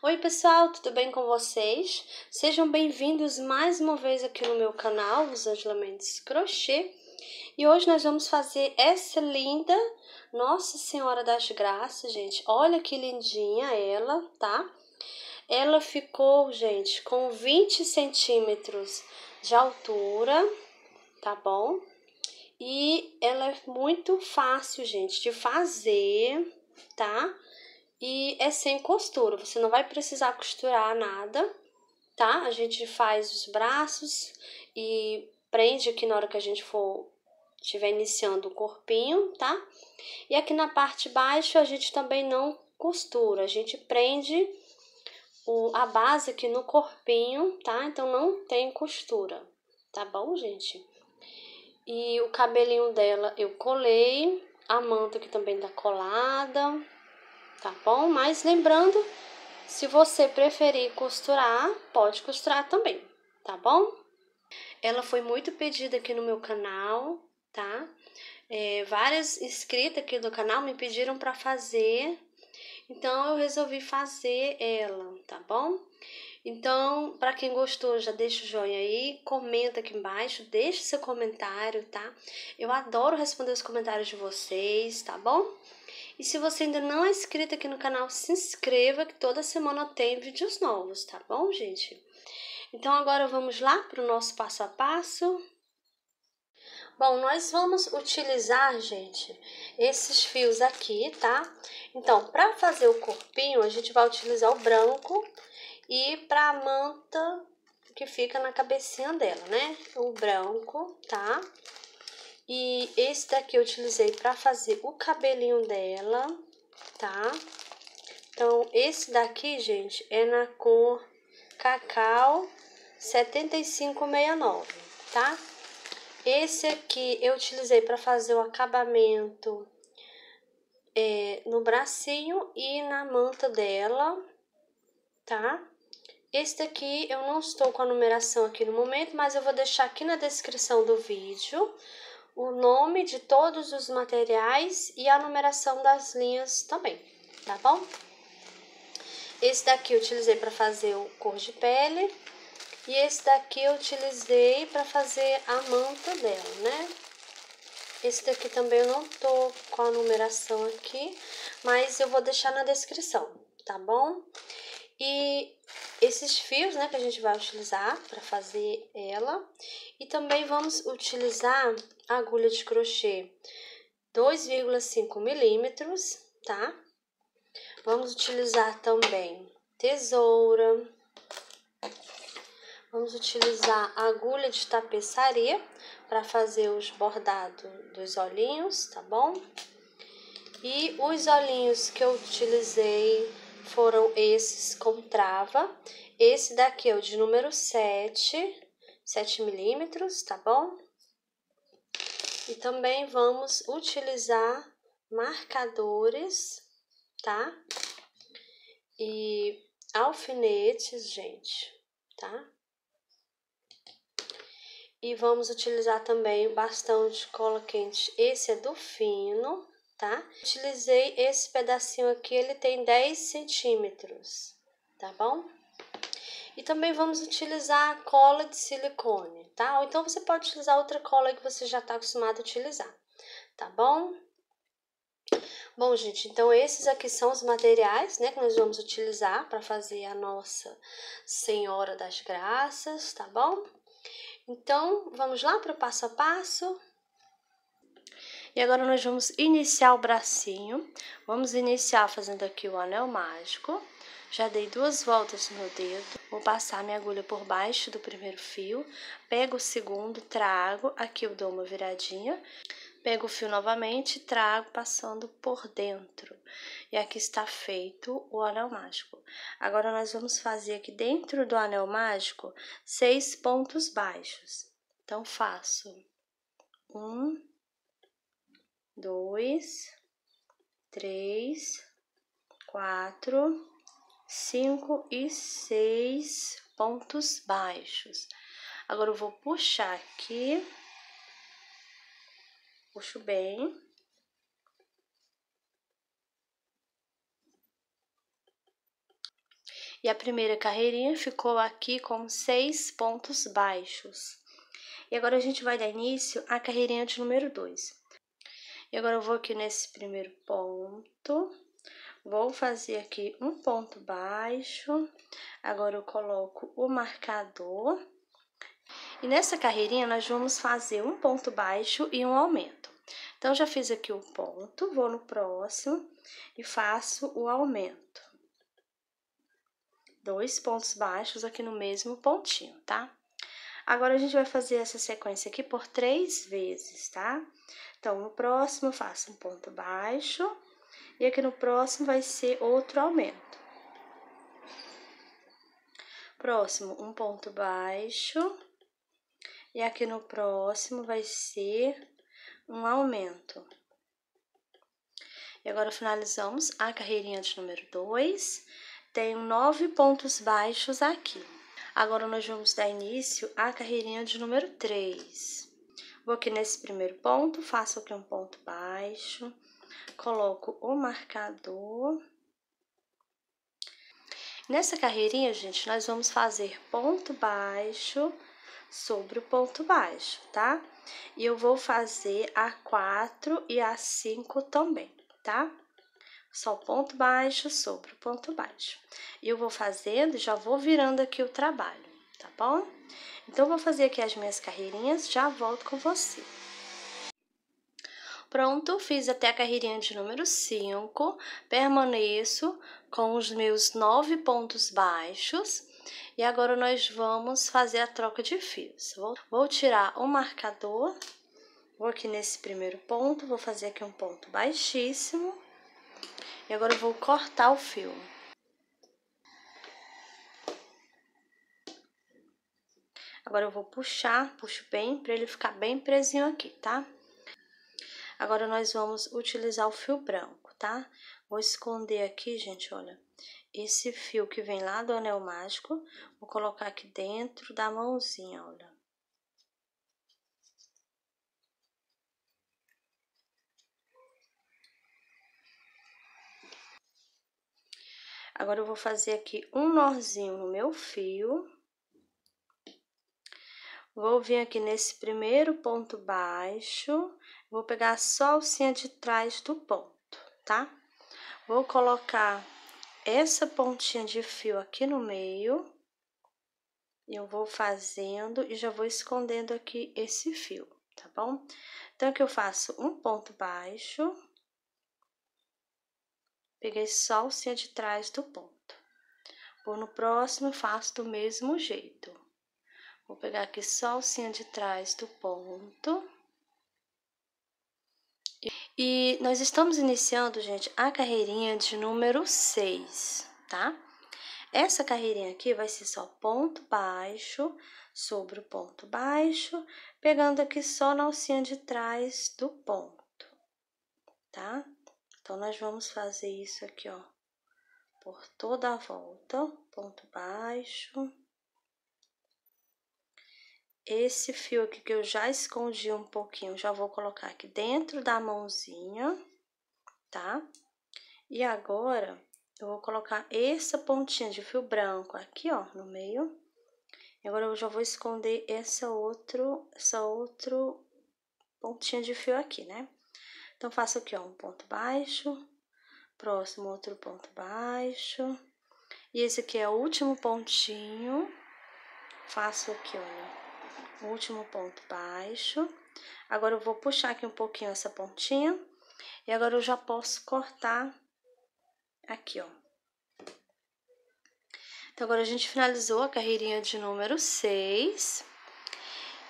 Oi pessoal, tudo bem com vocês? Sejam bem-vindos mais uma vez aqui no meu canal, Os Angelamentos Crochê. E hoje nós vamos fazer essa linda Nossa Senhora das Graças, gente. Olha que lindinha ela, tá? Ela ficou, gente, com 20 centímetros de altura, tá bom? E ela é muito fácil, gente, de fazer, tá? e é sem costura, você não vai precisar costurar nada, tá? A gente faz os braços e prende aqui na hora que a gente for estiver iniciando o corpinho, tá? E aqui na parte baixa a gente também não costura, a gente prende o, a base aqui no corpinho, tá? Então não tem costura, tá bom, gente? E o cabelinho dela eu colei, a manta aqui também tá colada, tá bom? Mas lembrando, se você preferir costurar, pode costurar também, tá bom? Ela foi muito pedida aqui no meu canal, tá? É, várias inscritas aqui do canal me pediram para fazer, então eu resolvi fazer ela, tá bom? Então, para quem gostou, já deixa o joinha aí, comenta aqui embaixo, deixa seu comentário, tá? Eu adoro responder os comentários de vocês, tá bom? E se você ainda não é inscrito aqui no canal, se inscreva que toda semana tem vídeos novos, tá bom, gente? Então agora vamos lá para o nosso passo a passo. Bom, nós vamos utilizar, gente, esses fios aqui, tá? Então, para fazer o corpinho, a gente vai utilizar o branco e para a manta que fica na cabecinha dela, né? O branco, tá? E esse daqui eu utilizei para fazer o cabelinho dela, tá? Então, esse daqui, gente, é na cor Cacau 7569, tá? Esse aqui eu utilizei para fazer o acabamento é, no bracinho e na manta dela, tá? Esse daqui eu não estou com a numeração aqui no momento, mas eu vou deixar aqui na descrição do vídeo o nome de todos os materiais e a numeração das linhas também, tá bom? Esse daqui eu utilizei para fazer o cor de pele e esse daqui eu utilizei para fazer a manta dela, né? Esse daqui também eu não tô com a numeração aqui, mas eu vou deixar na descrição, tá bom? E esses fios, né, que a gente vai utilizar para fazer ela. E também vamos utilizar a agulha de crochê 2,5 milímetros, tá? Vamos utilizar também tesoura. Vamos utilizar a agulha de tapeçaria para fazer os bordados dos olhinhos, tá bom? E os olhinhos que eu utilizei foram esses com trava. Esse daqui é o de número 7, 7 milímetros, tá bom? E também vamos utilizar marcadores, tá? E alfinetes, gente, tá? E vamos utilizar também bastão de cola quente. Esse é do fino, tá? Utilizei esse pedacinho aqui, ele tem 10 centímetros, tá bom? E também vamos utilizar a cola de silicone, tá? Ou então você pode utilizar outra cola que você já está acostumado a utilizar, tá bom? Bom, gente, então esses aqui são os materiais, né, que nós vamos utilizar para fazer a nossa Senhora das Graças, tá bom? Então, vamos lá para o passo a passo? E agora nós vamos iniciar o bracinho. Vamos iniciar fazendo aqui o anel mágico. Já dei duas voltas no dedo, vou passar minha agulha por baixo do primeiro fio, pego o segundo, trago, aqui eu dou uma viradinha, pego o fio novamente, trago passando por dentro. E aqui está feito o anel mágico. Agora, nós vamos fazer aqui dentro do anel mágico, seis pontos baixos. Então, faço um, dois, três, quatro, cinco e seis pontos baixos. Agora eu vou puxar aqui, puxo bem. E a primeira carreirinha ficou aqui com seis pontos baixos. E agora a gente vai dar início à carreirinha de número 2. E agora eu vou aqui nesse primeiro ponto, vou fazer aqui um ponto baixo, agora eu coloco o marcador. E nessa carreirinha, nós vamos fazer um ponto baixo e um aumento. Então, já fiz aqui o ponto, vou no próximo e faço o aumento. Dois pontos baixos aqui no mesmo pontinho, tá? Agora, a gente vai fazer essa sequência aqui por três vezes, tá? Então, no próximo eu faço um ponto baixo e aqui no próximo vai ser outro aumento. Próximo, um ponto baixo. E aqui no próximo vai ser um aumento. E agora finalizamos a carreirinha de número 2. Tenho nove pontos baixos aqui. Agora nós vamos dar início à carreirinha de número 3. Vou aqui nesse primeiro ponto, faço aqui um ponto baixo, coloco o marcador. Nessa carreirinha, gente, nós vamos fazer ponto baixo sobre o ponto baixo, tá? E eu vou fazer a 4 e a 5 também, tá? Só ponto baixo sobre o ponto baixo. E eu vou fazendo, já vou virando aqui o trabalho tá bom? Então, vou fazer aqui as minhas carreirinhas, já volto com você. Pronto, fiz até a carreirinha de número 5, permaneço com os meus nove pontos baixos. E agora, nós vamos fazer a troca de fios. Vou, vou tirar o marcador, vou aqui nesse primeiro ponto, vou fazer aqui um ponto baixíssimo. E agora, eu vou cortar o fio. Agora eu vou puxar, puxo bem para ele ficar bem presinho aqui, tá? Agora nós vamos utilizar o fio branco, tá? Vou esconder aqui, gente, olha, esse fio que vem lá do anel mágico, vou colocar aqui dentro da mãozinha, olha. Agora, eu vou fazer aqui um nozinho no meu fio. Vou vir aqui nesse primeiro ponto baixo, vou pegar só a alcinha de trás do ponto, tá? Vou colocar essa pontinha de fio aqui no meio. Eu vou fazendo e já vou escondendo aqui esse fio, tá bom? Então, aqui eu faço um ponto baixo. Peguei só a alcinha de trás do ponto. Vou no próximo, faço do mesmo jeito. Vou pegar aqui só a alcinha de trás do ponto. E nós estamos iniciando, gente, a carreirinha de número 6, tá? Essa carreirinha aqui vai ser só ponto baixo sobre o ponto baixo, pegando aqui só na alcinha de trás do ponto, tá? Então, nós vamos fazer isso aqui, ó, por toda a volta, ponto baixo esse fio aqui que eu já escondi um pouquinho, já vou colocar aqui dentro da mãozinha, tá? E agora, eu vou colocar essa pontinha de fio branco aqui, ó, no meio. E agora, eu já vou esconder essa, outro, essa outra pontinha de fio aqui, né? Então, faço aqui, ó, um ponto baixo, próximo outro ponto baixo. E esse aqui é o último pontinho. Faço aqui, olha, último ponto baixo. Agora, eu vou puxar aqui um pouquinho essa pontinha. E agora, eu já posso cortar aqui, ó. Então, agora a gente finalizou a carreirinha de número 6.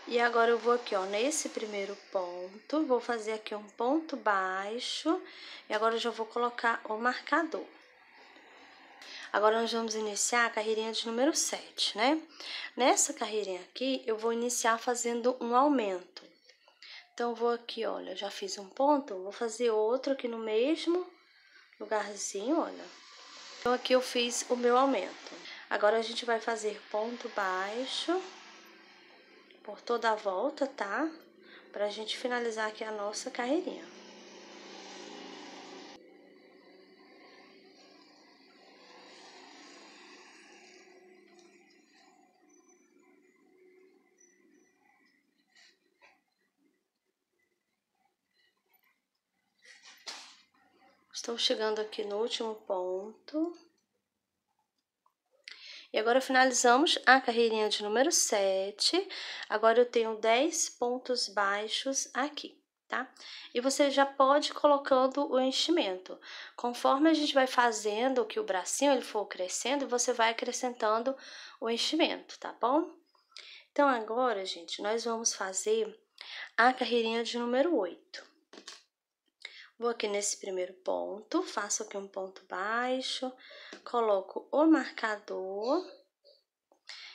E agora, eu vou aqui, ó, nesse primeiro ponto, vou fazer aqui um ponto baixo. E agora, eu já vou colocar o marcador. Agora, nós vamos iniciar a carreirinha de número 7, né? Nessa carreirinha aqui, eu vou iniciar fazendo um aumento. Então, vou aqui, olha, já fiz um ponto, vou fazer outro aqui no mesmo lugarzinho, olha. Então, aqui eu fiz o meu aumento. Agora, a gente vai fazer ponto baixo por toda a volta, tá? Pra gente finalizar aqui a nossa carreirinha. Estou chegando aqui no último ponto. E agora finalizamos a carreirinha de número 7. Agora eu tenho 10 pontos baixos aqui, tá? E você já pode ir colocando o enchimento. Conforme a gente vai fazendo que o bracinho ele for crescendo, você vai acrescentando o enchimento, tá bom? Então agora, gente, nós vamos fazer a carreirinha de número 8. Vou aqui nesse primeiro ponto, faço aqui um ponto baixo, coloco o marcador.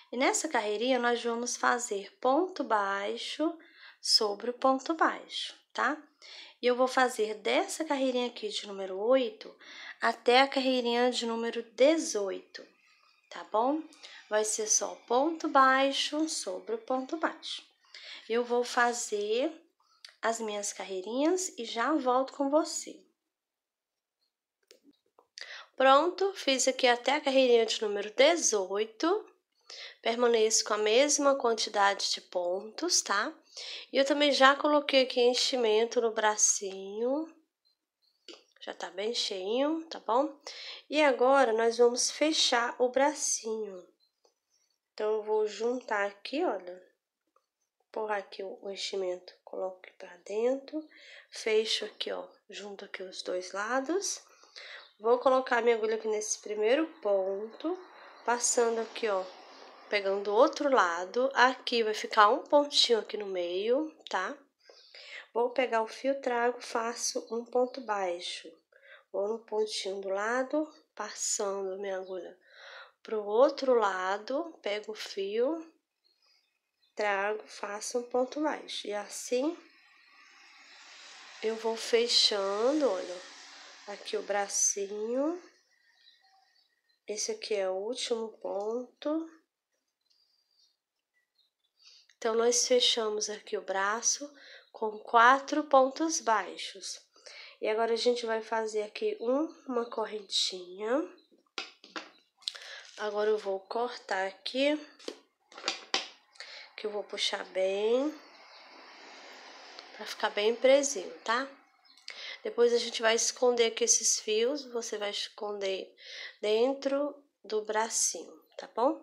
E nessa carreirinha, nós vamos fazer ponto baixo sobre o ponto baixo, tá? E eu vou fazer dessa carreirinha aqui de número 8 até a carreirinha de número 18, tá bom? Vai ser só ponto baixo sobre o ponto baixo. Eu vou fazer as minhas carreirinhas e já volto com você. Pronto, fiz aqui até a carreirinha de número 18. Permaneço com a mesma quantidade de pontos, tá? E eu também já coloquei aqui enchimento no bracinho. Já tá bem cheinho, tá bom? E agora, nós vamos fechar o bracinho. Então, eu vou juntar aqui, olha. Empurrar aqui o enchimento coloco aqui dentro, fecho aqui, ó, junto aqui os dois lados. Vou colocar minha agulha aqui nesse primeiro ponto, passando aqui, ó, pegando o outro lado. Aqui vai ficar um pontinho aqui no meio, tá? Vou pegar o fio, trago, faço um ponto baixo. Vou no pontinho do lado, passando minha agulha pro outro lado, pego o fio, trago, faço um ponto mais. E assim, eu vou fechando, olha, aqui o bracinho. Esse aqui é o último ponto. Então, nós fechamos aqui o braço com quatro pontos baixos. E agora, a gente vai fazer aqui uma correntinha. Agora, eu vou cortar aqui que eu vou puxar bem, para ficar bem presinho, tá? Depois a gente vai esconder aqui esses fios, você vai esconder dentro do bracinho, tá bom?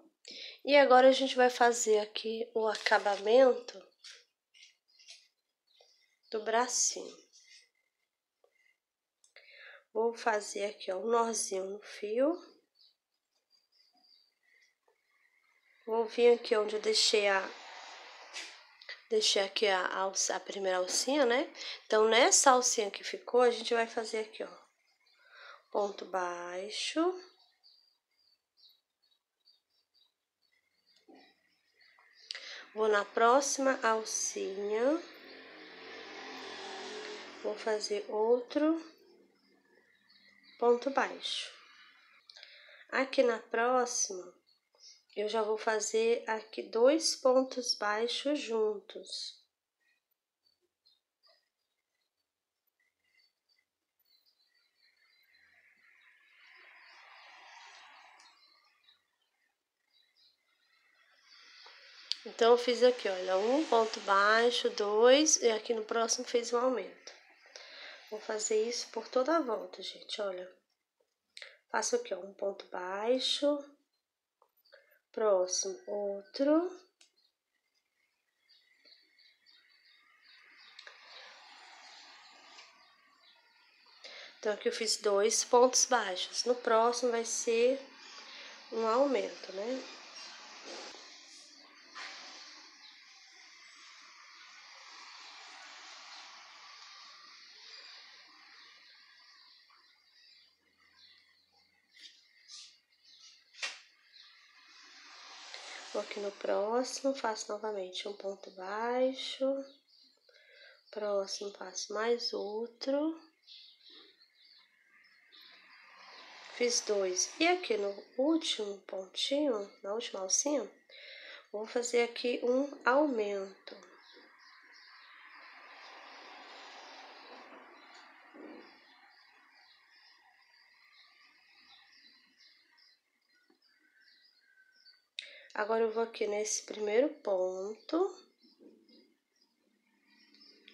E agora a gente vai fazer aqui o acabamento do bracinho. Vou fazer aqui, ó, um nozinho no fio. Vou vir aqui onde eu deixei a, deixei aqui a, a primeira alcinha, né? Então, nessa alcinha que ficou, a gente vai fazer aqui, ó. Ponto baixo. Vou na próxima alcinha. Vou fazer outro ponto baixo. Aqui na próxima, eu já vou fazer aqui dois pontos baixos juntos. Então, eu fiz aqui, olha, um ponto baixo, dois, e aqui no próximo fez um aumento. Vou fazer isso por toda a volta, gente, olha. Faço aqui, ó, um ponto baixo, próximo, outro. Então, aqui eu fiz dois pontos baixos. No próximo vai ser um aumento, né? no próximo, faço novamente um ponto baixo, próximo, faço mais outro. Fiz dois. E aqui no último pontinho, na última alcinha, vou fazer aqui um aumento. Agora, eu vou aqui nesse primeiro ponto.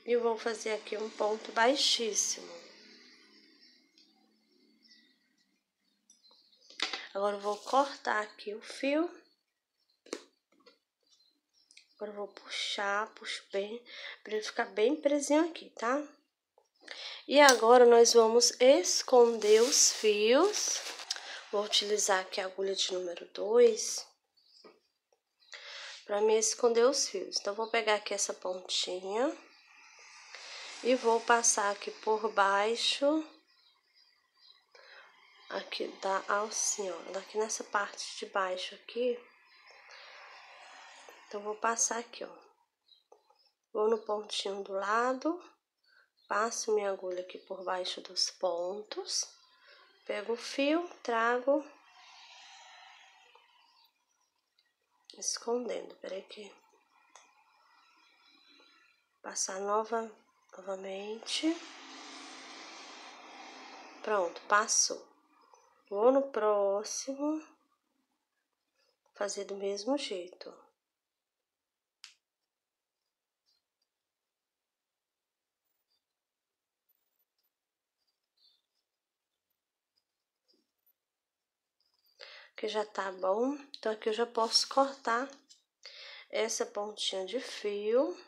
E vou fazer aqui um ponto baixíssimo. Agora, eu vou cortar aqui o fio. Agora, eu vou puxar, puxo bem, para ele ficar bem presinho aqui, tá? E agora, nós vamos esconder os fios. Vou utilizar aqui a agulha de número 2 para me é esconder os fios. Então, vou pegar aqui essa pontinha e vou passar aqui por baixo aqui da alcinha, ó, daqui nessa parte de baixo aqui. Então, vou passar aqui, ó. Vou no pontinho do lado, passo minha agulha aqui por baixo dos pontos, pego o fio, trago escondendo. Peraí que passar nova, novamente. Pronto, passou. Vou no próximo fazer do mesmo jeito, que já tá bom. Então, aqui eu já posso cortar essa pontinha de fio.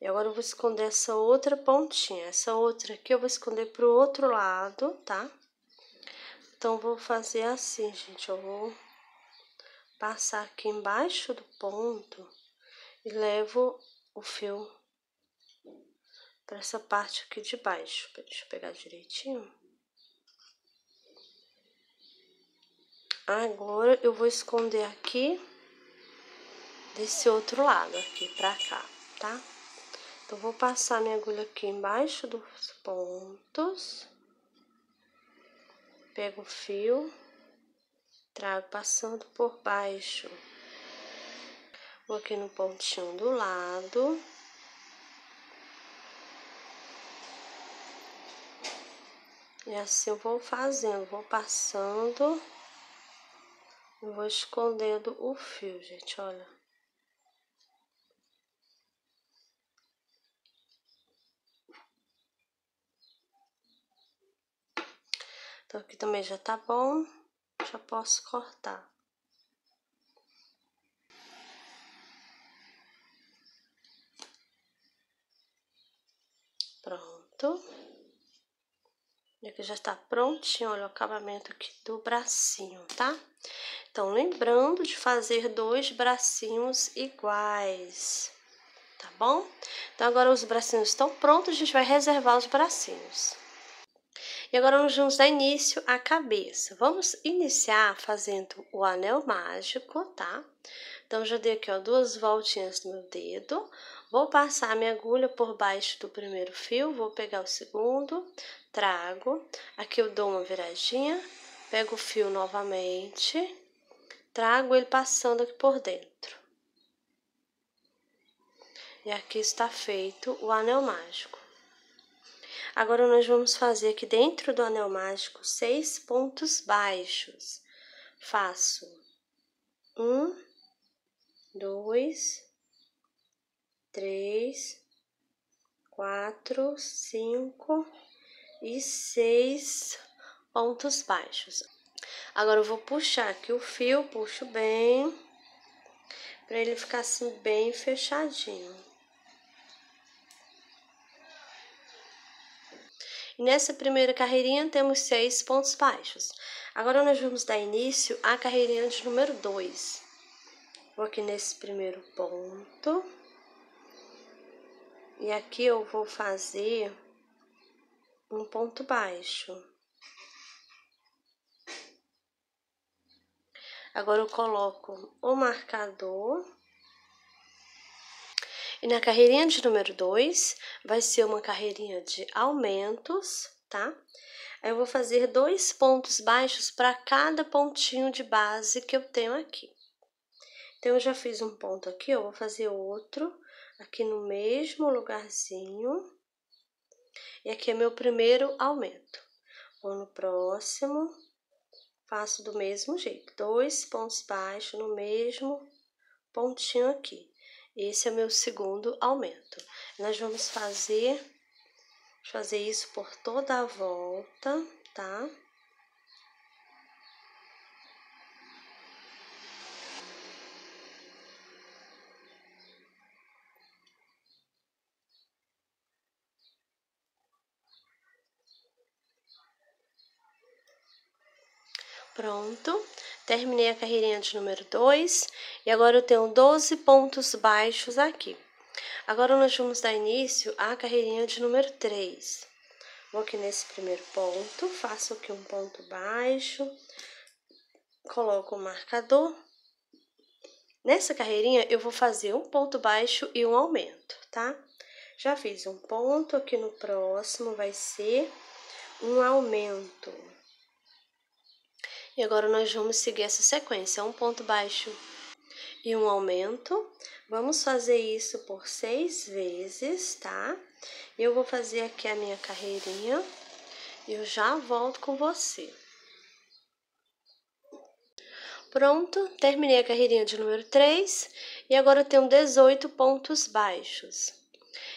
E agora, eu vou esconder essa outra pontinha. Essa outra aqui eu vou esconder pro outro lado, tá? Então, vou fazer assim, gente. Eu vou passar aqui embaixo do ponto e levo o fio para essa parte aqui de baixo. Deixa eu pegar direitinho. Agora eu vou esconder aqui desse outro lado aqui para cá, tá? Então vou passar minha agulha aqui embaixo dos pontos. Pego o fio, trago passando por baixo. Vou aqui no pontinho do lado. E assim eu vou fazendo, vou passando. e vou escondendo o fio, gente, olha. Então aqui também já tá bom, já posso cortar. Pronto. Aqui já está prontinho, olha o acabamento aqui do bracinho, tá? Então, lembrando de fazer dois bracinhos iguais, tá bom? Então, agora os bracinhos estão prontos, a gente vai reservar os bracinhos. E agora nós vamos dar início à cabeça. Vamos iniciar fazendo o anel mágico, tá? Então, já dei aqui, ó, duas voltinhas no meu dedo. Vou passar minha agulha por baixo do primeiro fio, vou pegar o segundo, trago, aqui eu dou uma viradinha, pego o fio novamente, trago ele passando aqui por dentro. E aqui está feito o anel mágico. Agora, nós vamos fazer aqui dentro do anel mágico seis pontos baixos. Faço um, dois, três, quatro, cinco e seis pontos baixos. Agora eu vou puxar aqui o fio, puxo bem, para ele ficar assim bem fechadinho. E nessa primeira carreirinha temos seis pontos baixos. Agora nós vamos dar início à carreirinha de número dois. Vou aqui nesse primeiro ponto e aqui eu vou fazer um ponto baixo. Agora eu coloco o marcador. E na carreirinha de número 2, vai ser uma carreirinha de aumentos, tá? Aí eu vou fazer dois pontos baixos para cada pontinho de base que eu tenho aqui. Então, eu já fiz um ponto aqui, eu vou fazer outro aqui no mesmo lugarzinho. E aqui é meu primeiro aumento. Vou no próximo, faço do mesmo jeito, dois pontos baixos no mesmo pontinho aqui. Esse é o meu segundo aumento. Nós vamos fazer, fazer isso por toda a volta, tá? pronto. Terminei a carreirinha de número 2 e agora eu tenho 12 pontos baixos aqui. Agora nós vamos dar início à carreirinha de número 3. Vou aqui nesse primeiro ponto, faço aqui um ponto baixo, coloco o marcador. Nessa carreirinha eu vou fazer um ponto baixo e um aumento, tá? Já fiz um ponto, aqui no próximo vai ser um aumento. E agora nós vamos seguir essa sequência, um ponto baixo e um aumento. Vamos fazer isso por seis vezes, tá? Eu vou fazer aqui a minha carreirinha e eu já volto com você. Pronto, terminei a carreirinha de número 3 e agora eu tenho 18 pontos baixos.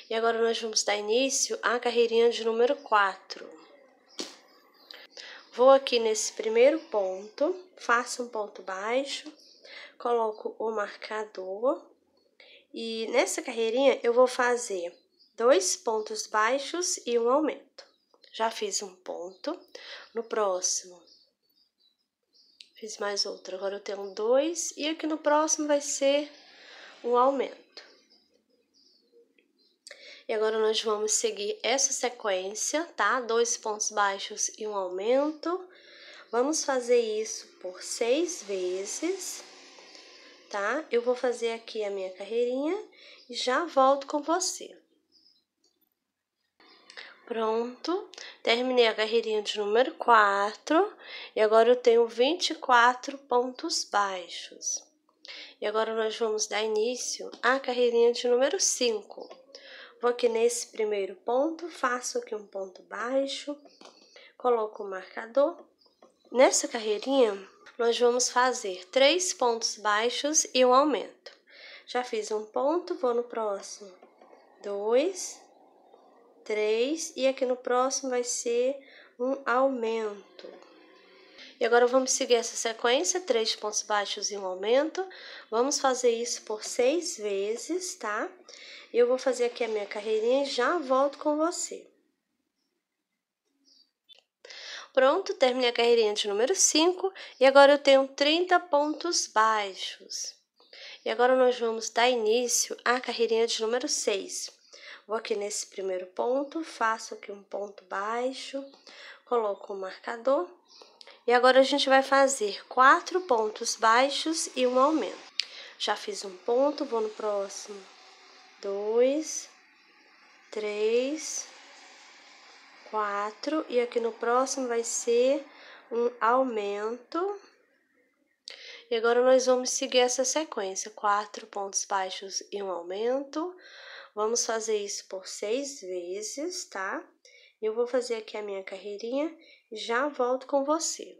E agora nós vamos dar início à carreirinha de número 4. Vou aqui nesse primeiro ponto, faço um ponto baixo, coloco o marcador e nessa carreirinha eu vou fazer dois pontos baixos e um aumento. Já fiz um ponto, no próximo fiz mais outro, agora eu tenho dois e aqui no próximo vai ser um aumento. E agora nós vamos seguir essa sequência, tá? Dois pontos baixos e um aumento. Vamos fazer isso por seis vezes, tá? Eu vou fazer aqui a minha carreirinha e já volto com você. Pronto, terminei a carreirinha de número 4 e agora eu tenho 24 pontos baixos. E agora nós vamos dar início à carreirinha de número 5. Vou aqui nesse primeiro ponto, faço aqui um ponto baixo, coloco o marcador. Nessa carreirinha, nós vamos fazer três pontos baixos e um aumento. Já fiz um ponto, vou no próximo, dois, três, e aqui no próximo vai ser um aumento. E agora vamos seguir essa sequência, três pontos baixos e um aumento. Vamos fazer isso por seis vezes, tá? E eu vou fazer aqui a minha carreirinha e já volto com você. Pronto, terminei a carreirinha de número 5 e agora eu tenho 30 pontos baixos. E agora nós vamos dar início à carreirinha de número 6. Vou aqui nesse primeiro ponto, faço aqui um ponto baixo, coloco o um marcador e agora a gente vai fazer quatro pontos baixos e um aumento. Já fiz um ponto, vou no próximo. Dois, três, quatro. E aqui no próximo vai ser um aumento. E agora nós vamos seguir essa sequência. Quatro pontos baixos e um aumento. Vamos fazer isso por seis vezes, tá? Eu vou fazer aqui a minha carreirinha, já volto com você.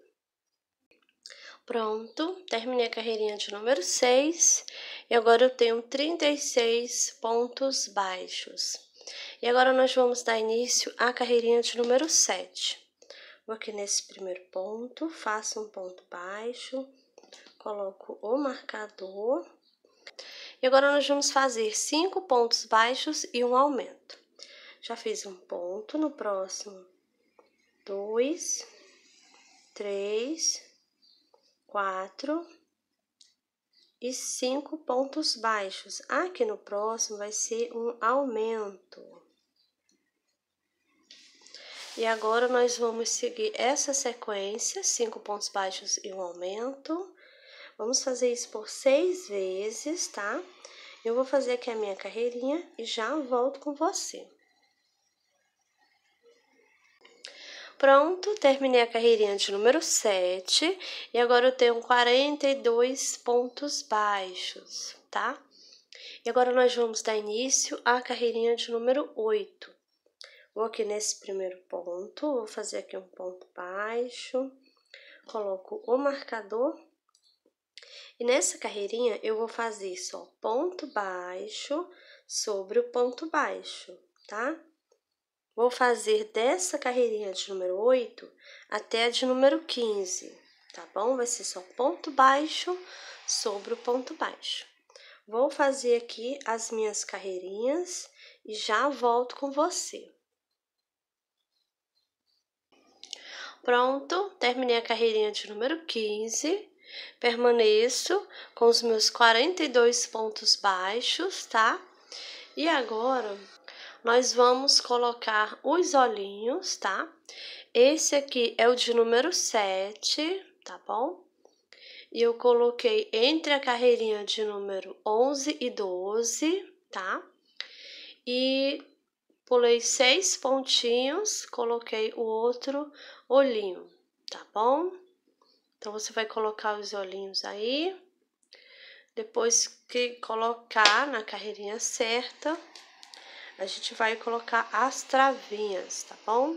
Pronto, terminei a carreirinha de número 6 e agora eu tenho 36 pontos baixos. E agora nós vamos dar início à carreirinha de número 7. Vou aqui nesse primeiro ponto, faço um ponto baixo, coloco o marcador. E agora nós vamos fazer cinco pontos baixos e um aumento já fiz um ponto no próximo, dois, três, quatro e cinco pontos baixos. Aqui no próximo vai ser um aumento. E agora nós vamos seguir essa sequência, cinco pontos baixos e um aumento. Vamos fazer isso por seis vezes, tá? Eu vou fazer aqui a minha carreirinha e já volto com você. Pronto, terminei a carreirinha de número 7 e agora eu tenho 42 pontos baixos, tá? E agora nós vamos dar início à carreirinha de número 8. Vou aqui nesse primeiro ponto, vou fazer aqui um ponto baixo, coloco o marcador e nessa carreirinha eu vou fazer só ponto baixo sobre o ponto baixo, tá? Vou fazer dessa carreirinha de número 8 até a de número 15, tá bom? Vai ser só ponto baixo sobre o ponto baixo. Vou fazer aqui as minhas carreirinhas e já volto com você. Pronto, terminei a carreirinha de número 15. Permaneço com os meus 42 pontos baixos, tá? E agora, nós vamos colocar os olhinhos, tá? Esse aqui é o de número 7, tá bom? E eu coloquei entre a carreirinha de número 11 e 12, tá? E pulei seis pontinhos, coloquei o outro olhinho, tá bom? Então, você vai colocar os olhinhos aí. Depois que colocar na carreirinha certa, a gente vai colocar as travinhas, tá bom?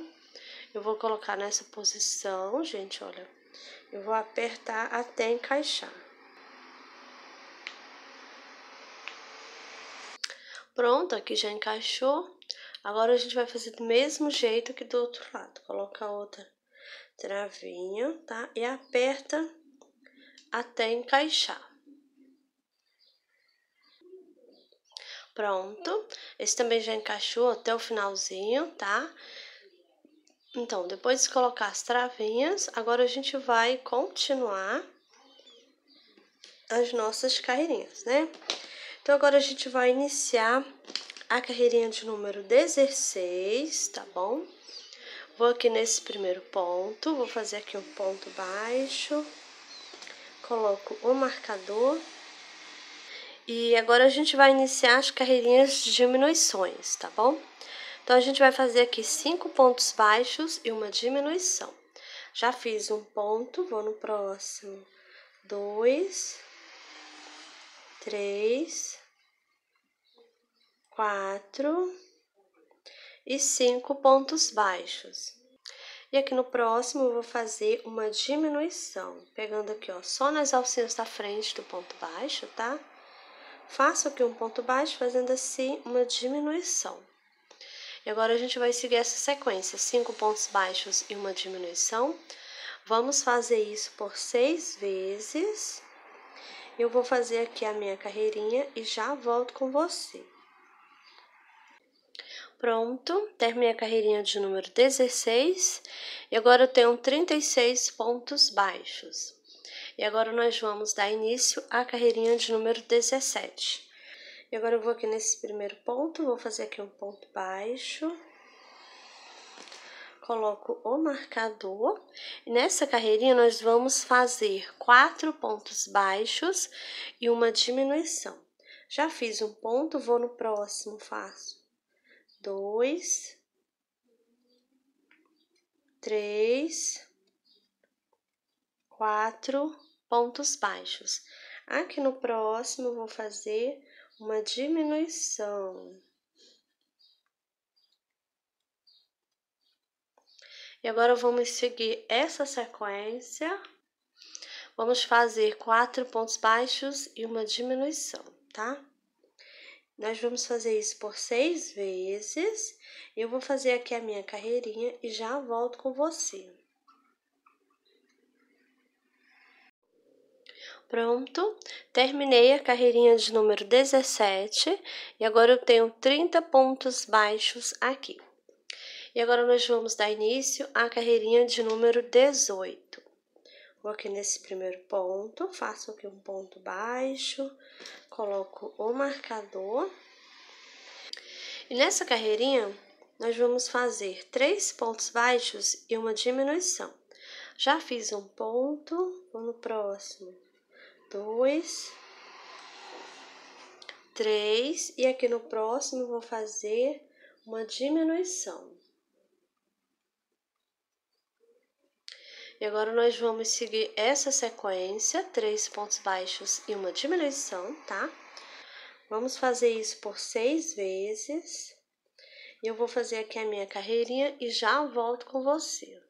Eu vou colocar nessa posição, gente, olha. Eu vou apertar até encaixar. Pronto, aqui já encaixou. Agora a gente vai fazer do mesmo jeito que do outro lado. Coloca outra travinha, tá? E aperta até encaixar. Pronto. Esse também já encaixou até o finalzinho, tá? Então, depois de colocar as travinhas, agora a gente vai continuar as nossas carreirinhas, né? Então, agora a gente vai iniciar a carreirinha de número 16, tá bom? Vou aqui nesse primeiro ponto, vou fazer aqui um ponto baixo, coloco o marcador e agora a gente vai iniciar as carreirinhas de diminuições, tá bom? Então, a gente vai fazer aqui cinco pontos baixos e uma diminuição. Já fiz um ponto, vou no próximo. Dois, três, quatro e cinco pontos baixos. E aqui no próximo, eu vou fazer uma diminuição, pegando aqui, ó, só nas alcinhas da frente do ponto baixo, Tá? Faço aqui um ponto baixo, fazendo assim uma diminuição. E agora a gente vai seguir essa sequência, cinco pontos baixos e uma diminuição. Vamos fazer isso por seis vezes. Eu vou fazer aqui a minha carreirinha e já volto com você. Pronto, terminei a carreirinha de número 16 e agora eu tenho 36 pontos baixos. E agora nós vamos dar início à carreirinha de número 17. E agora eu vou aqui nesse primeiro ponto, vou fazer aqui um ponto baixo. Coloco o marcador. E nessa carreirinha nós vamos fazer quatro pontos baixos e uma diminuição. Já fiz um ponto, vou no próximo, faço dois, três, quatro, pontos baixos. Aqui no próximo, vou fazer uma diminuição. E agora vamos seguir essa sequência. Vamos fazer quatro pontos baixos e uma diminuição, tá? Nós vamos fazer isso por seis vezes. Eu vou fazer aqui a minha carreirinha e já volto com você. Pronto, terminei a carreirinha de número 17 e agora eu tenho 30 pontos baixos aqui. E agora nós vamos dar início à carreirinha de número 18. Vou aqui nesse primeiro ponto, faço aqui um ponto baixo, coloco o marcador. E nessa carreirinha, nós vamos fazer três pontos baixos e uma diminuição. Já fiz um ponto, vou no próximo dois, três, e aqui no próximo vou fazer uma diminuição. E agora nós vamos seguir essa sequência, três pontos baixos e uma diminuição, tá? Vamos fazer isso por seis vezes. E eu vou fazer aqui a minha carreirinha e já volto com você.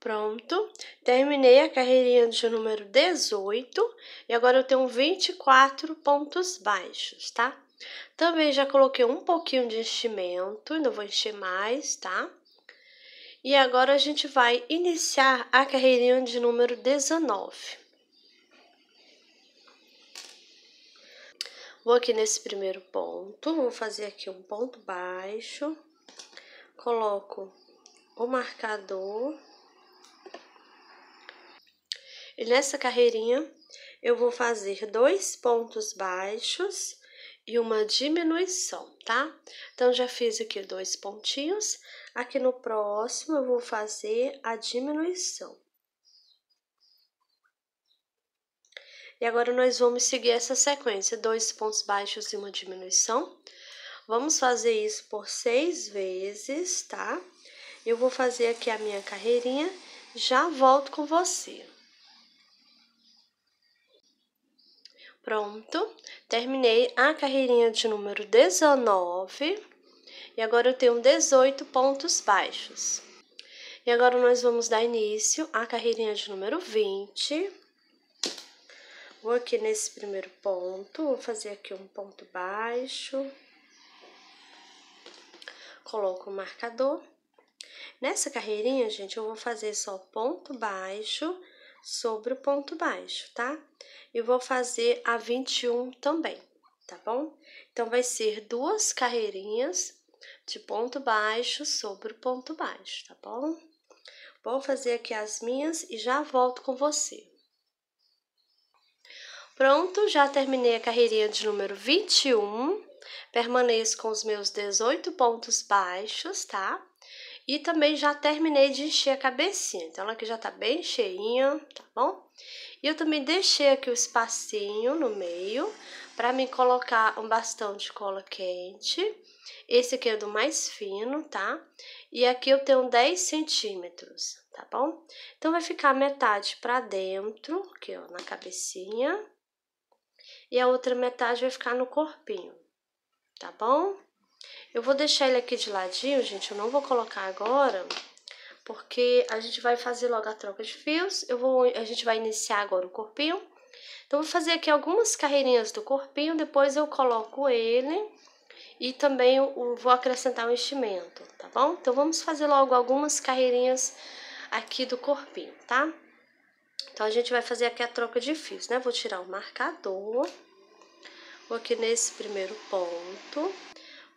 Pronto, terminei a carreirinha de número 18 e agora eu tenho 24 pontos baixos, tá? Também já coloquei um pouquinho de enchimento, não vou encher mais, tá? E agora a gente vai iniciar a carreirinha de número 19. Vou aqui nesse primeiro ponto, vou fazer aqui um ponto baixo, coloco o marcador e nessa carreirinha, eu vou fazer dois pontos baixos e uma diminuição, tá? Então, já fiz aqui dois pontinhos. Aqui no próximo, eu vou fazer a diminuição. E agora, nós vamos seguir essa sequência, dois pontos baixos e uma diminuição. Vamos fazer isso por seis vezes, tá? Eu vou fazer aqui a minha carreirinha, já volto com você. Pronto, terminei a carreirinha de número 19 e agora eu tenho 18 pontos baixos. E agora nós vamos dar início à carreirinha de número 20. Vou aqui nesse primeiro ponto, vou fazer aqui um ponto baixo. Coloco o marcador. Nessa carreirinha, gente, eu vou fazer só ponto baixo sobre o ponto baixo, tá? E vou fazer a 21 também, tá bom? Então, vai ser duas carreirinhas de ponto baixo sobre o ponto baixo, tá bom? Vou fazer aqui as minhas e já volto com você. Pronto, já terminei a carreirinha de número 21. Permaneço com os meus 18 pontos baixos, tá? E também já terminei de encher a cabecinha, então ela aqui já tá bem cheinha, tá bom? E eu também deixei aqui o espacinho no meio para me colocar um bastão de cola quente. Esse aqui é do mais fino, tá? E aqui eu tenho 10 centímetros, tá bom? Então, vai ficar metade para dentro, aqui ó, na cabecinha. E a outra metade vai ficar no corpinho, tá bom? Eu vou deixar ele aqui de ladinho, gente, eu não vou colocar agora, porque a gente vai fazer logo a troca de fios, eu vou, a gente vai iniciar agora o corpinho. Então, vou fazer aqui algumas carreirinhas do corpinho, depois eu coloco ele e também vou acrescentar o um enchimento, tá bom? Então, vamos fazer logo algumas carreirinhas aqui do corpinho, tá? Então, a gente vai fazer aqui a troca de fios, né? Vou tirar o marcador, vou aqui nesse primeiro ponto,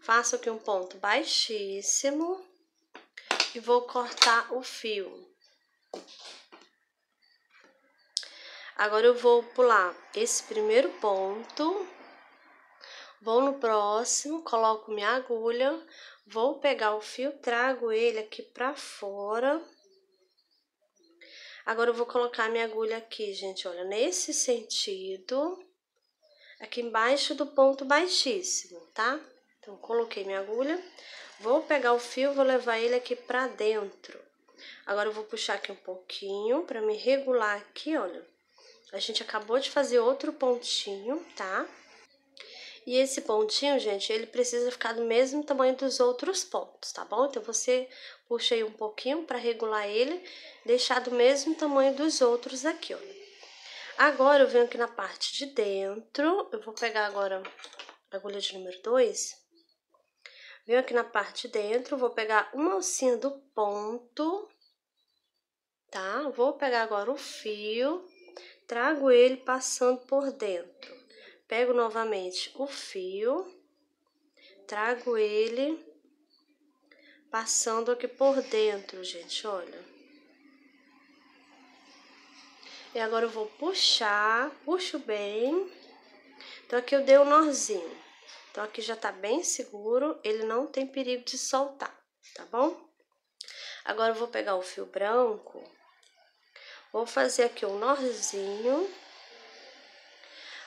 Faço aqui um ponto baixíssimo e vou cortar o fio. Agora, eu vou pular esse primeiro ponto, vou no próximo, coloco minha agulha, vou pegar o fio, trago ele aqui pra fora. Agora, eu vou colocar minha agulha aqui, gente, olha, nesse sentido, aqui embaixo do ponto baixíssimo, tá? Então, coloquei minha agulha, vou pegar o fio, vou levar ele aqui pra dentro. Agora, eu vou puxar aqui um pouquinho pra me regular aqui, olha. A gente acabou de fazer outro pontinho, tá? E esse pontinho, gente, ele precisa ficar do mesmo tamanho dos outros pontos, tá bom? Então, você puxa aí um pouquinho pra regular ele, deixar do mesmo tamanho dos outros aqui, olha. Agora, eu venho aqui na parte de dentro, eu vou pegar agora a agulha de número 2 Venho aqui na parte de dentro, vou pegar uma alcinha do ponto, tá? Vou pegar agora o fio, trago ele passando por dentro. Pego novamente o fio, trago ele passando aqui por dentro, gente, olha. E agora eu vou puxar, puxo bem. Então, aqui eu dei um nozinho. Então, aqui já tá bem seguro, ele não tem perigo de soltar, tá bom? Agora, eu vou pegar o fio branco, vou fazer aqui um nozinho,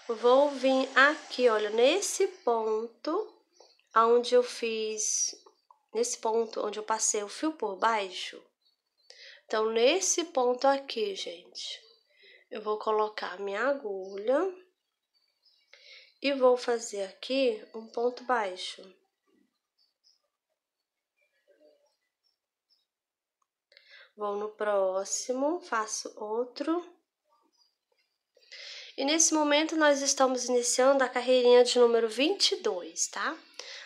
vou vir aqui, olha, nesse ponto aonde eu fiz, nesse ponto onde eu passei o fio por baixo. Então, nesse ponto aqui, gente, eu vou colocar minha agulha e vou fazer aqui um ponto baixo. Vou no próximo, faço outro. E nesse momento nós estamos iniciando a carreirinha de número 22, tá?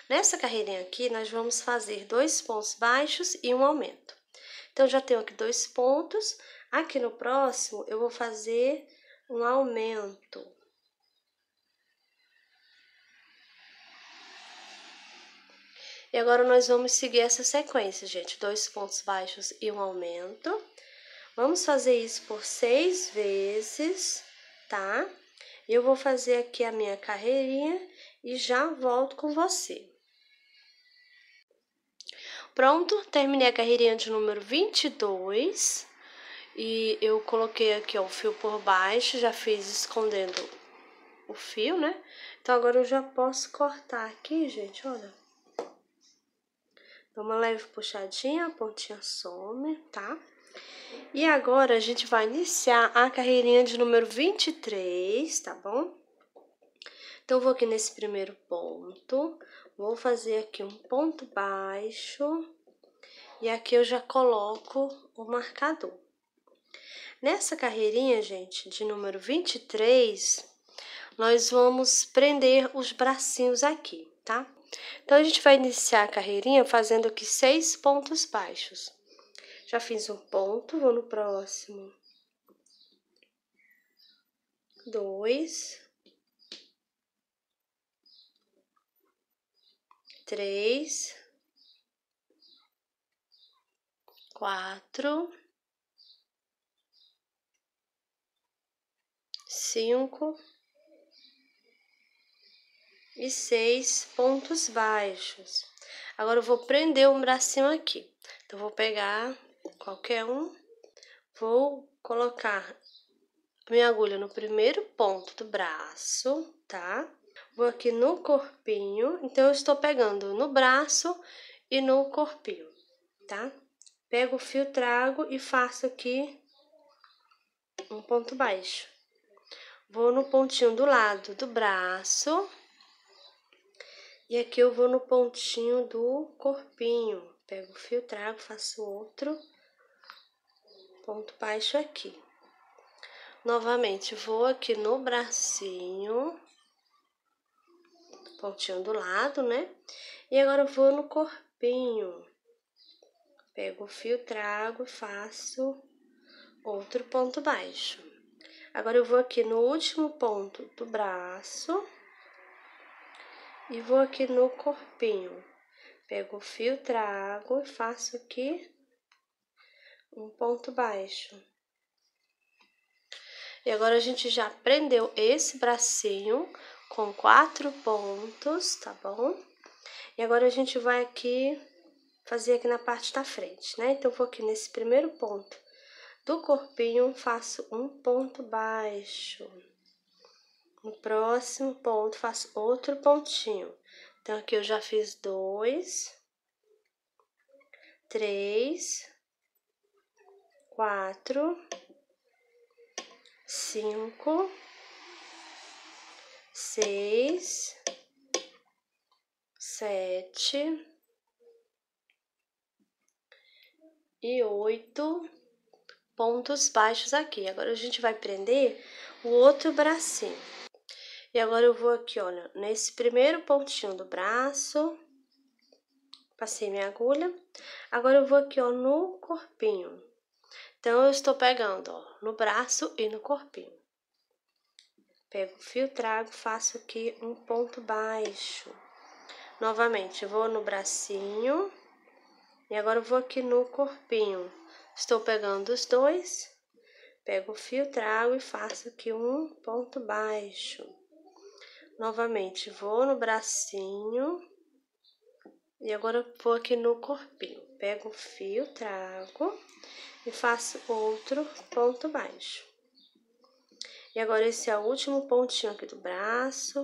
Nessa carreirinha aqui nós vamos fazer dois pontos baixos e um aumento. Então já tenho aqui dois pontos. Aqui no próximo eu vou fazer um aumento. E agora nós vamos seguir essa sequência, gente. Dois pontos baixos e um aumento. Vamos fazer isso por seis vezes, tá? Eu vou fazer aqui a minha carreirinha e já volto com você. Pronto, terminei a carreirinha de número 22. E eu coloquei aqui, ó, o fio por baixo, já fiz escondendo o fio, né? Então, agora eu já posso cortar aqui, gente, olha. Dá uma leve puxadinha, a pontinha some, tá? E agora, a gente vai iniciar a carreirinha de número 23, tá bom? Então, vou aqui nesse primeiro ponto, vou fazer aqui um ponto baixo, e aqui eu já coloco o marcador. Nessa carreirinha, gente, de número 23, nós vamos prender os bracinhos aqui, tá? Então, a gente vai iniciar a carreirinha fazendo aqui seis pontos baixos. Já fiz um ponto, vou no próximo. Dois. Três. Quatro. Cinco e seis pontos baixos. Agora eu vou prender o bracinho aqui. Então vou pegar qualquer um, vou colocar minha agulha no primeiro ponto do braço, tá? Vou aqui no corpinho, então eu estou pegando no braço e no corpinho, tá? Pego o fio, trago e faço aqui um ponto baixo. Vou no pontinho do lado do braço, e aqui eu vou no pontinho do corpinho. Pego o fio, trago, faço outro. Ponto baixo aqui. Novamente, vou aqui no bracinho. Pontinho do lado, né? E agora eu vou no corpinho. Pego o fio, trago faço outro ponto baixo. Agora eu vou aqui no último ponto do braço e vou aqui no corpinho. Pego o fio, trago e faço aqui um ponto baixo. E agora a gente já prendeu esse bracinho com quatro pontos, tá bom? E agora a gente vai aqui fazer aqui na parte da frente, né? Então, vou aqui nesse primeiro ponto do corpinho, faço um ponto baixo no próximo ponto, faço outro pontinho. Então, aqui eu já fiz dois, três, quatro, cinco, seis, sete e oito pontos baixos aqui. Agora, a gente vai prender o outro bracinho. E agora eu vou aqui, olha, nesse primeiro pontinho do braço. Passei minha agulha. Agora eu vou aqui, ó, no corpinho. Então, eu estou pegando, ó, no braço e no corpinho. Pego o fio, trago, faço aqui um ponto baixo. Novamente, vou no bracinho. E agora eu vou aqui no corpinho. Estou pegando os dois. Pego o fio, trago e faço aqui um ponto baixo. Novamente, vou no bracinho. E agora eu vou aqui no corpinho. Pego um fio, trago e faço outro ponto baixo. E agora esse é o último pontinho aqui do braço.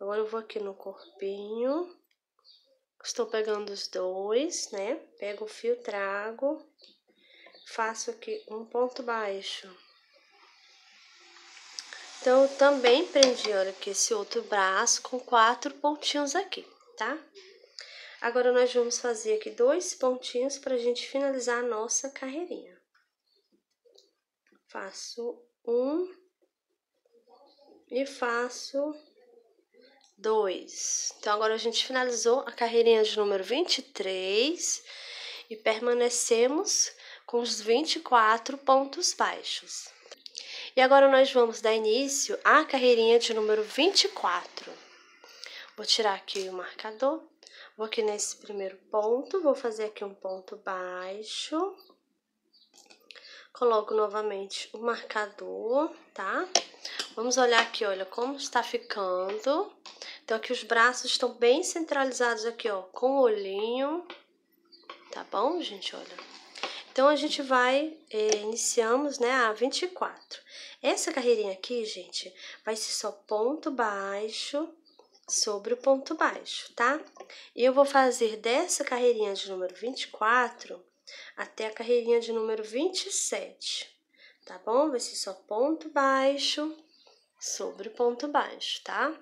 Agora eu vou aqui no corpinho. Estou pegando os dois, né? Pego o fio, trago, faço aqui um ponto baixo. Então, eu também prendi, olha aqui, esse outro braço com quatro pontinhos aqui, tá? Agora, nós vamos fazer aqui dois pontinhos pra gente finalizar a nossa carreirinha. Faço um e faço dois. Então, agora a gente finalizou a carreirinha de número 23 e permanecemos com os 24 pontos baixos. E agora nós vamos dar início à carreirinha de número 24. Vou tirar aqui o marcador, vou aqui nesse primeiro ponto, vou fazer aqui um ponto baixo. Coloco novamente o marcador, tá? Vamos olhar aqui, olha, como está ficando. Então, aqui os braços estão bem centralizados aqui, ó, com o olhinho. Tá bom, gente? Olha. Então, a gente vai, eh, iniciamos, né, a 24. Essa carreirinha aqui, gente, vai ser só ponto baixo sobre o ponto baixo, tá? E eu vou fazer dessa carreirinha de número 24 até a carreirinha de número 27, tá bom? Vai ser só ponto baixo sobre o ponto baixo, tá?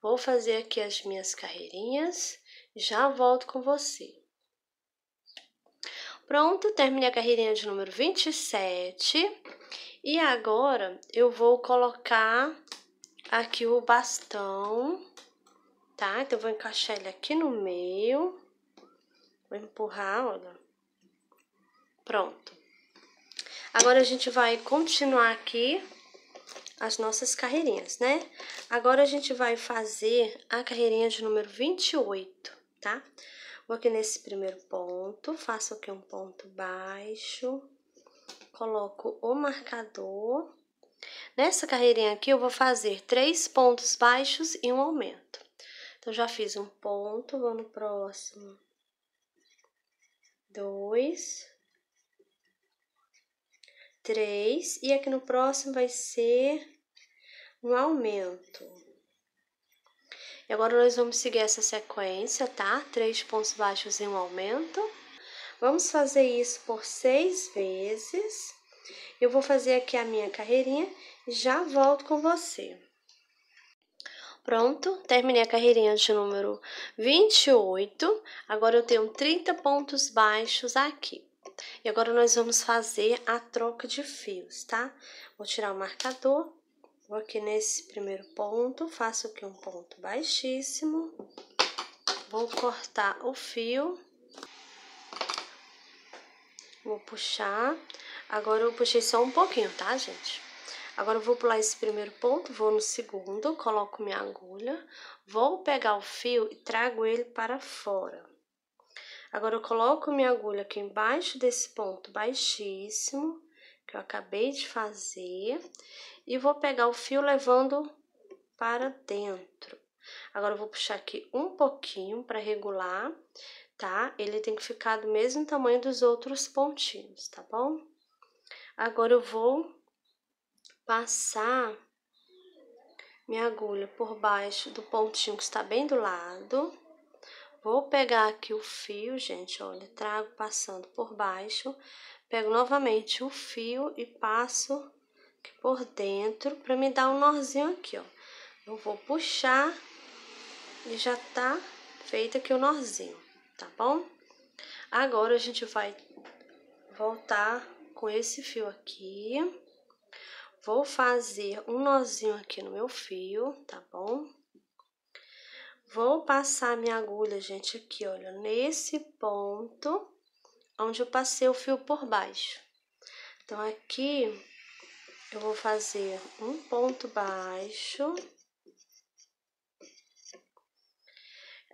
Vou fazer aqui as minhas carreirinhas, já volto com você. Pronto, terminei a carreirinha de número 27. E agora, eu vou colocar aqui o bastão, tá? Então, eu vou encaixar ele aqui no meio. Vou empurrar, olha. Pronto. Agora, a gente vai continuar aqui as nossas carreirinhas, né? Agora, a gente vai fazer a carreirinha de número 28, tá? Tá? Vou aqui nesse primeiro ponto, faço aqui um ponto baixo, coloco o marcador. Nessa carreirinha aqui, eu vou fazer três pontos baixos e um aumento. Então, já fiz um ponto, vou no próximo. Dois. Três. E aqui no próximo vai ser um aumento. E agora nós vamos seguir essa sequência, tá? Três pontos baixos em um aumento. Vamos fazer isso por seis vezes. Eu vou fazer aqui a minha carreirinha e já volto com você. Pronto, terminei a carreirinha de número 28. Agora eu tenho 30 pontos baixos aqui. E agora nós vamos fazer a troca de fios, tá? Vou tirar o marcador Vou aqui nesse primeiro ponto, faço aqui um ponto baixíssimo, vou cortar o fio, vou puxar. Agora eu puxei só um pouquinho, tá, gente? Agora eu vou pular esse primeiro ponto, vou no segundo, coloco minha agulha, vou pegar o fio e trago ele para fora. Agora eu coloco minha agulha aqui embaixo desse ponto baixíssimo, que eu acabei de fazer, e vou pegar o fio levando para dentro. Agora, eu vou puxar aqui um pouquinho para regular, tá? Ele tem que ficar do mesmo tamanho dos outros pontinhos, tá bom? Agora, eu vou passar minha agulha por baixo do pontinho que está bem do lado. Vou pegar aqui o fio, gente, olha, trago passando por baixo, pego novamente o fio e passo por dentro para me dar um nozinho aqui, ó. Eu vou puxar e já tá feito aqui o nozinho, tá bom? Agora a gente vai voltar com esse fio aqui. Vou fazer um nozinho aqui no meu fio, tá bom? Vou passar minha agulha, gente, aqui, olha, nesse ponto onde eu passei o fio por baixo. Então, aqui eu vou fazer um ponto baixo.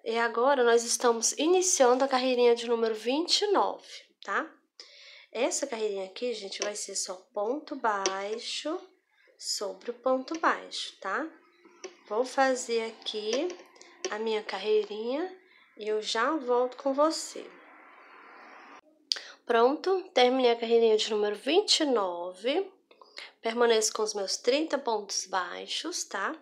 E agora, nós estamos iniciando a carreirinha de número 29, tá? Essa carreirinha aqui, gente, vai ser só ponto baixo sobre o ponto baixo, tá? Vou fazer aqui a minha carreirinha e eu já volto com você. Pronto, terminei a carreirinha de número 29. Permaneço com os meus 30 pontos baixos, tá?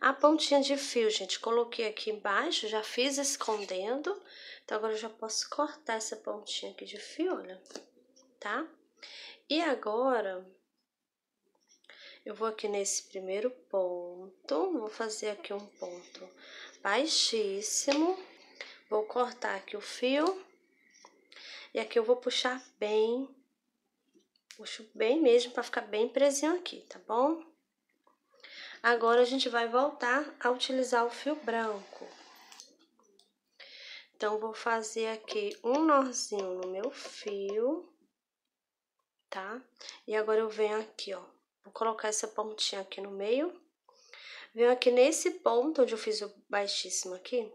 A pontinha de fio, gente, coloquei aqui embaixo, já fiz escondendo. Então, agora eu já posso cortar essa pontinha aqui de fio, olha, tá? E agora, eu vou aqui nesse primeiro ponto, vou fazer aqui um ponto baixíssimo. Vou cortar aqui o fio. E aqui eu vou puxar bem Puxo bem mesmo para ficar bem presinho aqui, tá bom? Agora, a gente vai voltar a utilizar o fio branco. Então, vou fazer aqui um nozinho no meu fio, tá? E agora, eu venho aqui, ó. Vou colocar essa pontinha aqui no meio. Venho aqui nesse ponto onde eu fiz o baixíssimo aqui.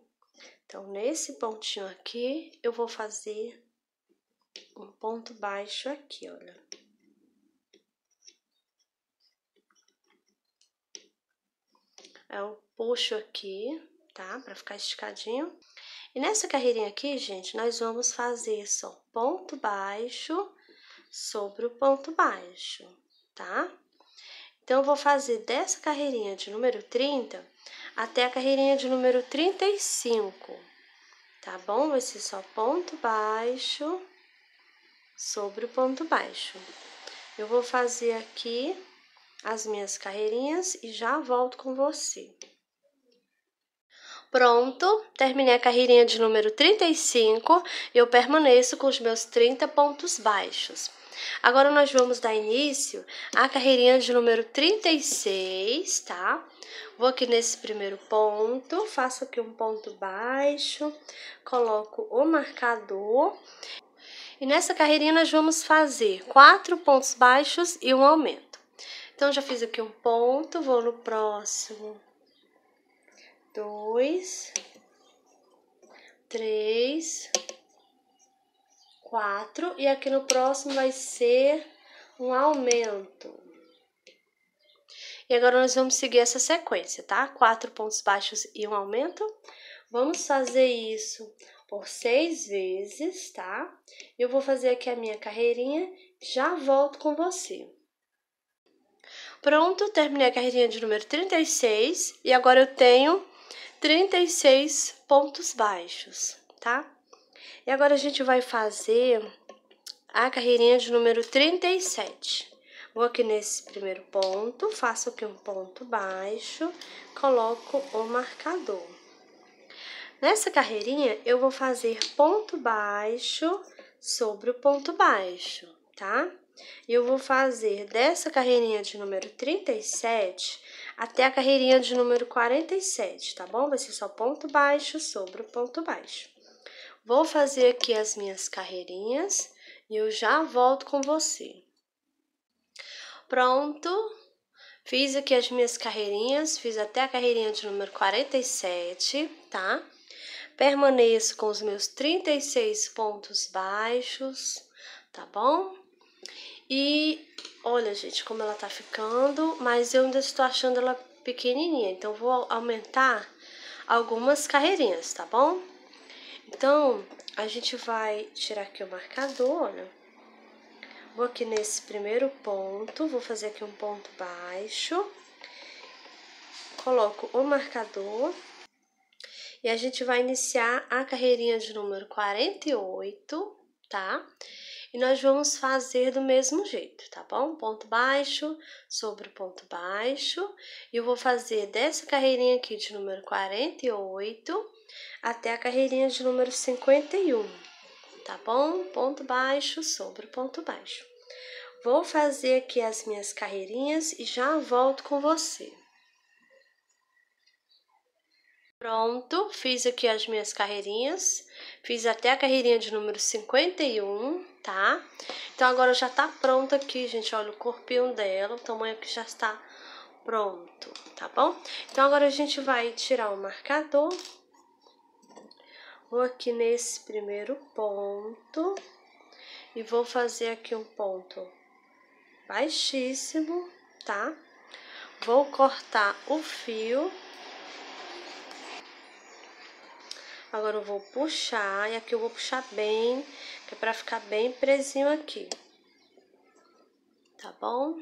Então, nesse pontinho aqui, eu vou fazer um ponto baixo aqui, olha. eu é puxo aqui, tá? Pra ficar esticadinho. E nessa carreirinha aqui, gente, nós vamos fazer só ponto baixo sobre o ponto baixo, tá? Então, eu vou fazer dessa carreirinha de número 30 até a carreirinha de número 35, tá bom? Vai ser só ponto baixo sobre o ponto baixo. Eu vou fazer aqui as minhas carreirinhas e já volto com você. Pronto, terminei a carreirinha de número 35 e eu permaneço com os meus 30 pontos baixos. Agora nós vamos dar início à carreirinha de número 36, tá? Vou aqui nesse primeiro ponto, faço aqui um ponto baixo, coloco o marcador. E nessa carreirinha nós vamos fazer quatro pontos baixos e um aumento. Então, já fiz aqui um ponto, vou no próximo. Dois, três, quatro. E aqui no próximo vai ser um aumento. E agora nós vamos seguir essa sequência, tá? Quatro pontos baixos e um aumento. Vamos fazer isso por seis vezes, tá? Eu vou fazer aqui a minha carreirinha, já volto com você. Pronto, terminei a carreirinha de número 36 e agora eu tenho 36 pontos baixos, tá? E agora a gente vai fazer a carreirinha de número 37. Vou aqui nesse primeiro ponto, faço aqui um ponto baixo, coloco o marcador. Nessa carreirinha, eu vou fazer ponto baixo sobre o ponto baixo, tá? E eu vou fazer dessa carreirinha de número 37 até a carreirinha de número 47, tá bom? Vai ser só ponto baixo sobre o ponto baixo. Vou fazer aqui as minhas carreirinhas e eu já volto com você. Pronto, fiz aqui as minhas carreirinhas, fiz até a carreirinha de número 47, tá? Permaneço com os meus 36 pontos baixos, tá bom? E olha, gente, como ela tá ficando, mas eu ainda estou achando ela pequenininha, então vou aumentar algumas carreirinhas, tá bom? Então, a gente vai tirar aqui o marcador, olha. Vou aqui nesse primeiro ponto, vou fazer aqui um ponto baixo. Coloco o marcador. E a gente vai iniciar a carreirinha de número 48 tá? E nós vamos fazer do mesmo jeito, tá bom? Ponto baixo sobre o ponto baixo. E eu vou fazer dessa carreirinha aqui de número 48 até a carreirinha de número 51, tá bom? Ponto baixo sobre o ponto baixo. Vou fazer aqui as minhas carreirinhas e já volto com você. Pronto, fiz aqui as minhas carreirinhas, fiz até a carreirinha de número 51, tá? Então agora já tá pronta aqui, gente, olha o corpinho dela, o tamanho que já está pronto, tá bom? Então agora a gente vai tirar o marcador, vou aqui nesse primeiro ponto e vou fazer aqui um ponto baixíssimo, tá? Vou cortar o fio Agora eu vou puxar, e aqui eu vou puxar bem, que é pra ficar bem presinho aqui. Tá bom?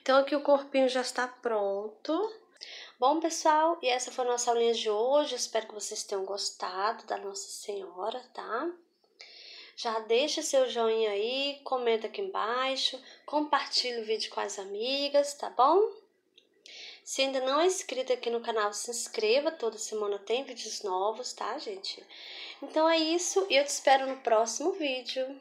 Então, aqui o corpinho já está pronto. Bom, pessoal, e essa foi a nossa aulinha de hoje. Espero que vocês tenham gostado da Nossa Senhora, tá? Já deixa seu joinha aí, comenta aqui embaixo, compartilha o vídeo com as amigas, tá bom? Se ainda não é inscrito aqui no canal, se inscreva. Toda semana tem vídeos novos, tá, gente? Então é isso e eu te espero no próximo vídeo.